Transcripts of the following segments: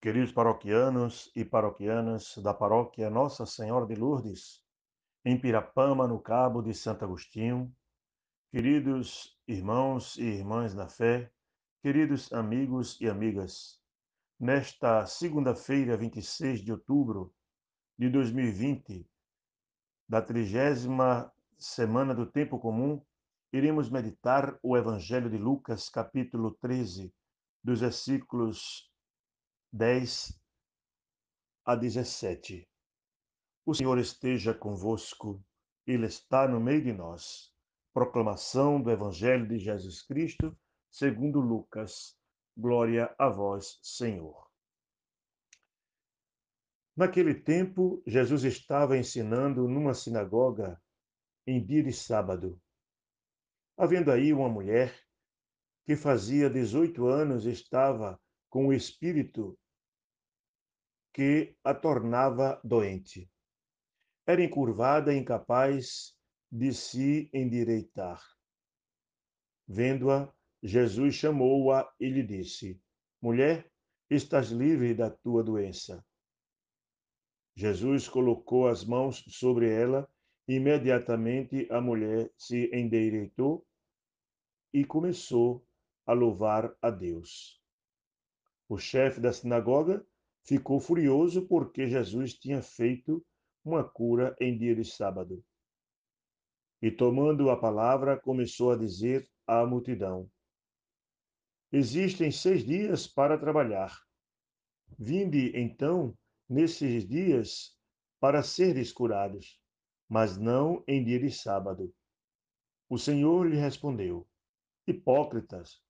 Queridos paroquianos e paroquianas da paróquia Nossa Senhora de Lourdes, em Pirapama, no Cabo de Santo Agostinho, queridos irmãos e irmãs na fé, queridos amigos e amigas, nesta segunda-feira, 26 de outubro de 2020, da trigésima semana do Tempo Comum, iremos meditar o Evangelho de Lucas, capítulo 13, dos versículos 10 a 17. O Senhor esteja convosco, Ele está no meio de nós. Proclamação do Evangelho de Jesus Cristo, segundo Lucas. Glória a vós, Senhor. Naquele tempo, Jesus estava ensinando numa sinagoga em dia de sábado. Havendo aí uma mulher que fazia 18 anos estava com o espírito que a tornava doente. Era encurvada incapaz de se endireitar. Vendo-a, Jesus chamou-a e lhe disse: Mulher, estás livre da tua doença. Jesus colocou as mãos sobre ela e imediatamente a mulher se endireitou e começou a louvar a Deus. O chefe da sinagoga ficou furioso porque Jesus tinha feito uma cura em dia de sábado. E tomando a palavra, começou a dizer à multidão: Existem seis dias para trabalhar. Vinde, então, nesses dias para seres curados, mas não em dia de sábado. O Senhor lhe respondeu: Hipócritas,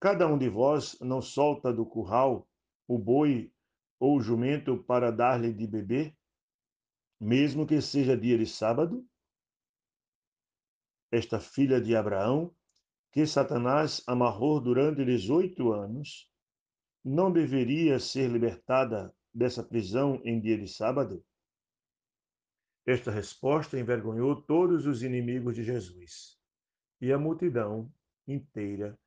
Cada um de vós não solta do curral o boi ou o jumento para dar-lhe de beber, mesmo que seja dia de sábado? Esta filha de Abraão, que Satanás amarrou durante 18 anos, não deveria ser libertada dessa prisão em dia de sábado? Esta resposta envergonhou todos os inimigos de Jesus, e a multidão inteira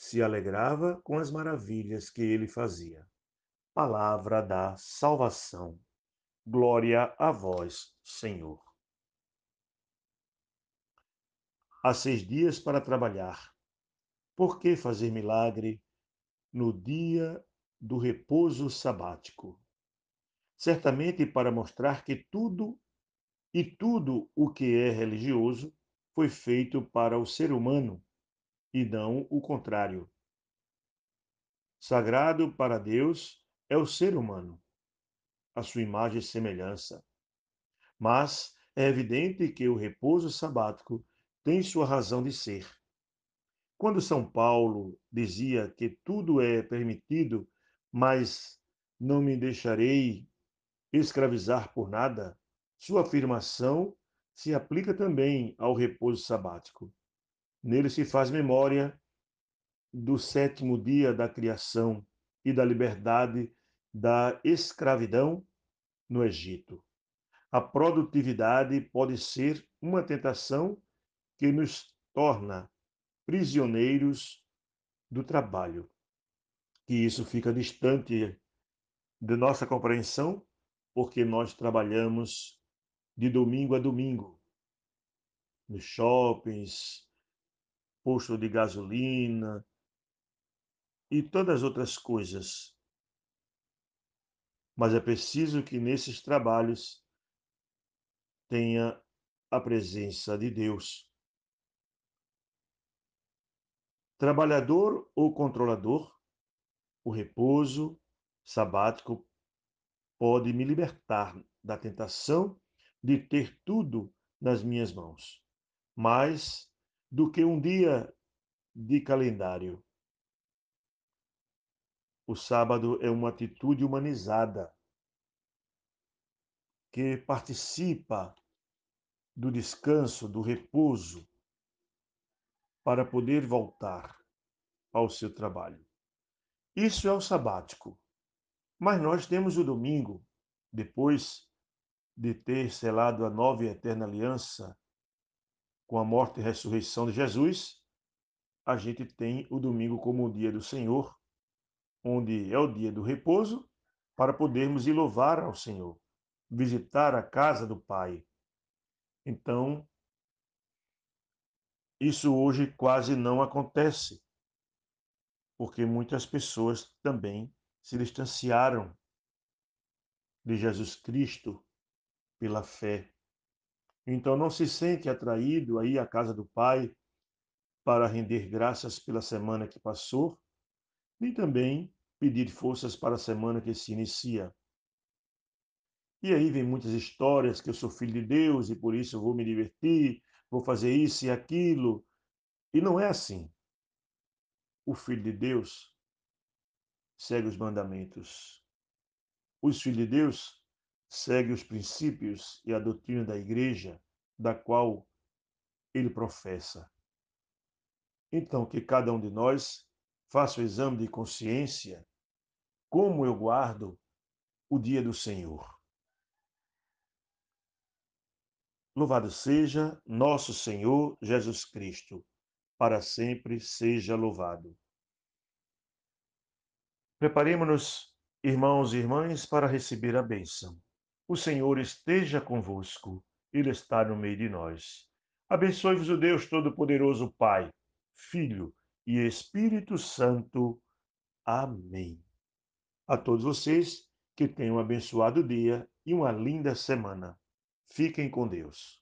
se alegrava com as maravilhas que ele fazia. Palavra da salvação. Glória a vós, Senhor. Há seis dias para trabalhar. Por que fazer milagre no dia do repouso sabático? Certamente para mostrar que tudo e tudo o que é religioso foi feito para o ser humano e não o contrário. Sagrado para Deus é o ser humano, a sua imagem e semelhança. Mas é evidente que o repouso sabático tem sua razão de ser. Quando São Paulo dizia que tudo é permitido, mas não me deixarei escravizar por nada, sua afirmação se aplica também ao repouso sabático. Nele se faz memória do sétimo dia da criação e da liberdade da escravidão no Egito. A produtividade pode ser uma tentação que nos torna prisioneiros do trabalho. Que isso fica distante de nossa compreensão, porque nós trabalhamos de domingo a domingo, nos shoppings, posto de gasolina e todas as outras coisas. Mas é preciso que nesses trabalhos tenha a presença de Deus. Trabalhador ou controlador, o repouso sabático pode me libertar da tentação de ter tudo nas minhas mãos. Mas do que um dia de calendário. O sábado é uma atitude humanizada que participa do descanso, do repouso, para poder voltar ao seu trabalho. Isso é o sabático. Mas nós temos o domingo, depois de ter selado a nova e eterna aliança com a morte e ressurreição de Jesus, a gente tem o domingo como o dia do Senhor, onde é o dia do repouso, para podermos ir louvar ao Senhor, visitar a casa do Pai. Então, isso hoje quase não acontece, porque muitas pessoas também se distanciaram de Jesus Cristo pela fé então não se sente atraído aí à casa do Pai para render graças pela semana que passou, nem também pedir forças para a semana que se inicia. E aí vem muitas histórias que eu sou filho de Deus e por isso vou me divertir, vou fazer isso e aquilo. E não é assim. O filho de Deus segue os mandamentos. Os filhos de Deus segue os princípios e a doutrina da igreja da qual ele professa. Então, que cada um de nós faça o exame de consciência, como eu guardo o dia do Senhor. Louvado seja nosso Senhor Jesus Cristo, para sempre seja louvado. Preparemos-nos, irmãos e irmãs, para receber a bênção. O Senhor esteja convosco, Ele está no meio de nós. Abençoe-vos o Deus Todo-Poderoso, Pai, Filho e Espírito Santo. Amém. A todos vocês que tenham um abençoado dia e uma linda semana. Fiquem com Deus.